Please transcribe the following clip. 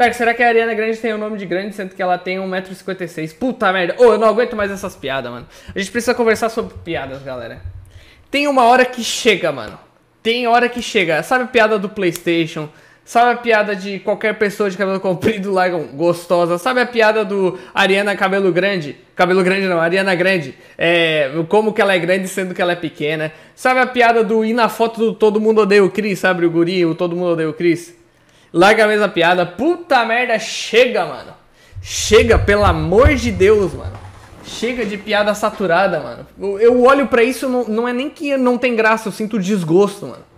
Pera, será que a Ariana Grande tem o nome de grande, sendo que ela tem 1,56m? Puta merda. Ô, oh, eu não aguento mais essas piadas, mano. A gente precisa conversar sobre piadas, galera. Tem uma hora que chega, mano. Tem hora que chega. Sabe a piada do PlayStation? Sabe a piada de qualquer pessoa de cabelo comprido, lá, gostosa? Sabe a piada do Ariana Cabelo Grande? Cabelo Grande não, Ariana Grande. É, como que ela é grande sendo que ela é pequena. Sabe a piada do ir na foto do Todo Mundo Odeia o Chris? Sabe o guri, o Todo Mundo Odeia o Chris? Larga a mesma piada. Puta merda, chega, mano. Chega, pelo amor de Deus, mano. Chega de piada saturada, mano. Eu olho para isso, não, não é nem que não tem graça, eu sinto desgosto, mano.